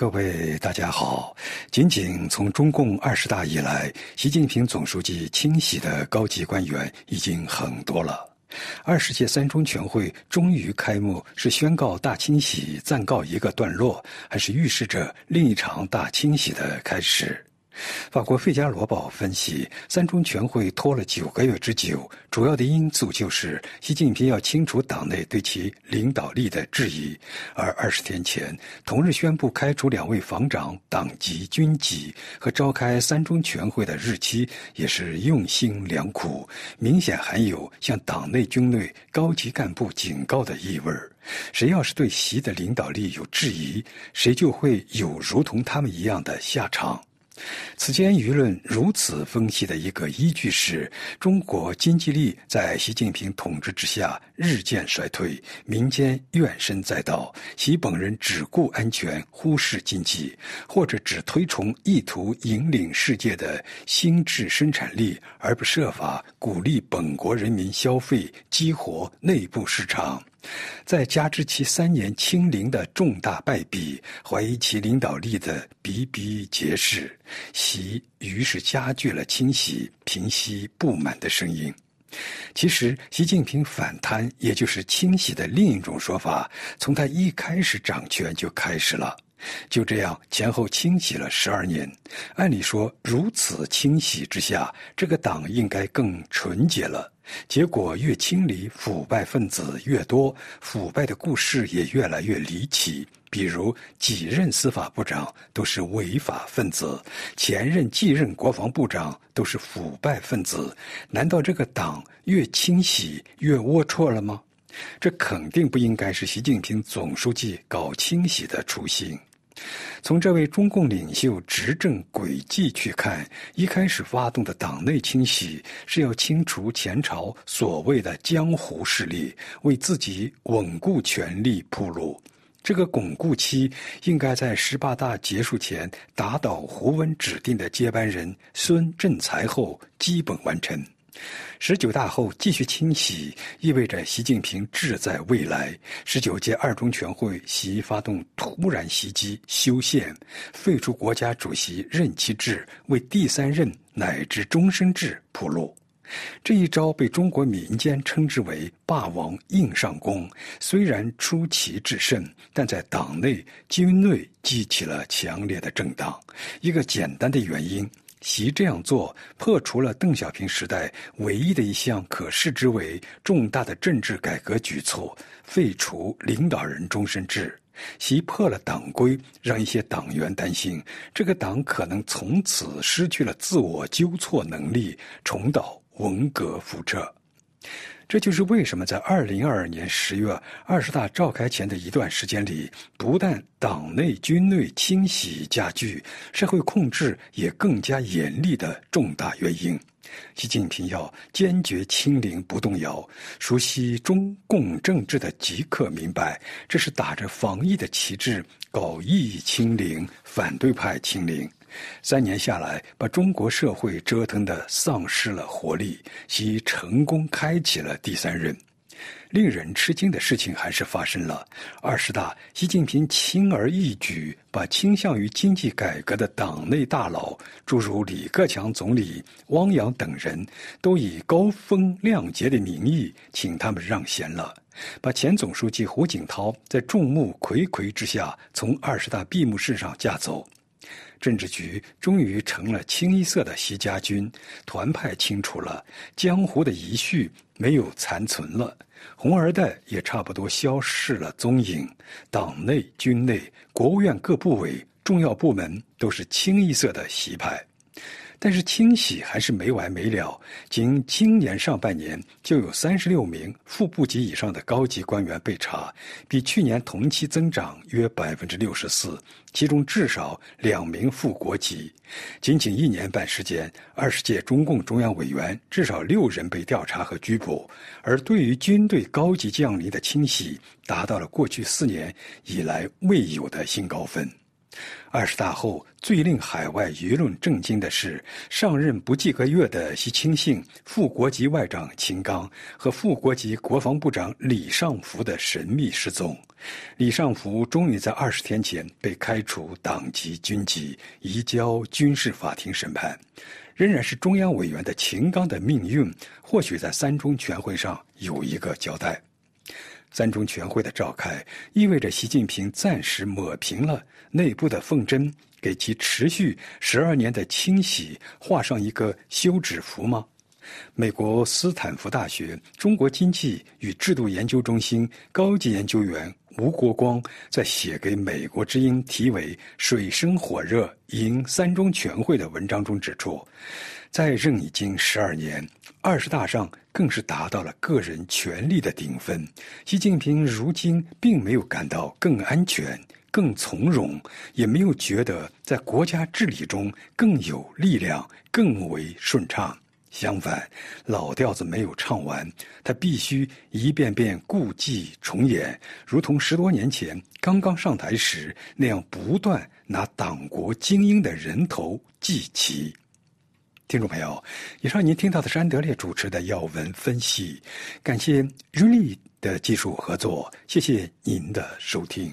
各位大家好，仅仅从中共二十大以来，习近平总书记清洗的高级官员已经很多了。二十届三中全会终于开幕，是宣告大清洗暂告一个段落，还是预示着另一场大清洗的开始？法国《费加罗报》分析，三中全会拖了九个月之久，主要的因素就是习近平要清除党内对其领导力的质疑。而二十天前，同日宣布开除两位防长党籍、军籍和召开三中全会的日期，也是用心良苦，明显含有向党内、军内高级干部警告的意味儿。谁要是对习的领导力有质疑，谁就会有如同他们一样的下场。此间舆论如此分析的一个依据是中国经济力在习近平统治之下日渐衰退，民间怨声载道，其本人只顾安全，忽视经济，或者只推崇意图引领世界的新智生产力，而不设法鼓励本国人民消费，激活内部市场。再加之其三年清零的重大败笔，怀疑其领导力的比比皆是，习于是加剧了清洗平息不满的声音。其实，习近平反贪，也就是清洗的另一种说法，从他一开始掌权就开始了。就这样，前后清洗了十二年。按理说，如此清洗之下，这个党应该更纯洁了。结果越清理，腐败分子越多，腐败的故事也越来越离奇。比如，几任司法部长都是违法分子，前任、继任国防部长都是腐败分子。难道这个党越清洗越龌龊了吗？这肯定不应该是习近平总书记搞清洗的初心。从这位中共领袖执政轨迹去看，一开始发动的党内清洗是要清除前朝所谓的江湖势力，为自己稳固权力铺路。这个巩固期应该在十八大结束前打倒胡温指定的接班人孙振才后基本完成。十九大后继续清洗，意味着习近平志在未来。十九届二中全会，习发动突然袭击，修宪废除国家主席任期制，为第三任乃至终身制铺路。这一招被中国民间称之为“霸王硬上弓”。虽然出奇制胜，但在党内、军内激起了强烈的震荡。一个简单的原因。习这样做，破除了邓小平时代唯一的一项可视之为重大的政治改革举措——废除领导人终身制。习破了党规，让一些党员担心，这个党可能从此失去了自我纠错能力，重蹈文革覆辙。这就是为什么在二零二二年十月二十大召开前的一段时间里，不但党内军内清洗加剧，社会控制也更加严厉的重大原因。习近平要坚决清零不动摇，熟悉中共政治的即刻明白，这是打着防疫的旗帜搞疫清零、反对派清零。三年下来，把中国社会折腾得丧失了活力，其成功开启了第三任。令人吃惊的事情还是发生了：二十大，习近平轻而易举把倾向于经济改革的党内大佬，诸如李克强总理、汪洋等人，都以高风亮节的名义请他们让贤了，把前总书记胡锦涛在众目睽睽之下从二十大闭幕式上架走。政治局终于成了清一色的习家军，团派清除了，江湖的遗绪没有残存了，红二代也差不多消失了踪影，党内、军内、国务院各部委、重要部门都是清一色的习派。但是清洗还是没完没了。仅今年上半年，就有三十六名副部级以上的高级官员被查，比去年同期增长约百分之六十四。其中至少两名副国级。仅仅一年半时间，二十届中共中央委员至少六人被调查和拘捕。而对于军队高级将领的清洗，达到了过去四年以来未有的新高分。二十大后，最令海外舆论震惊的是，上任不几个月的习亲信、副国级外长秦刚和副国级国防部长李尚福的神秘失踪。李尚福终于在二十天前被开除党籍、军籍，移交军事法庭审判。仍然是中央委员的秦刚的命运，或许在三中全会上有一个交代。三中全会的召开，意味着习近平暂时抹平了内部的缝针，给其持续十二年的清洗画上一个休止符吗？美国斯坦福大学中国经济与制度研究中心高级研究员吴国光在写给《美国之音》题为“水深火热迎三中全会”的文章中指出。在任已经十二年，二十大上更是达到了个人权力的顶峰。习近平如今并没有感到更安全、更从容，也没有觉得在国家治理中更有力量、更为顺畅。相反，老调子没有唱完，他必须一遍遍故伎重演，如同十多年前刚刚上台时那样，不断拿党国精英的人头祭旗。听众朋友，以上您听到的是安德烈主持的要闻分析，感谢瑞丽的技术合作，谢谢您的收听。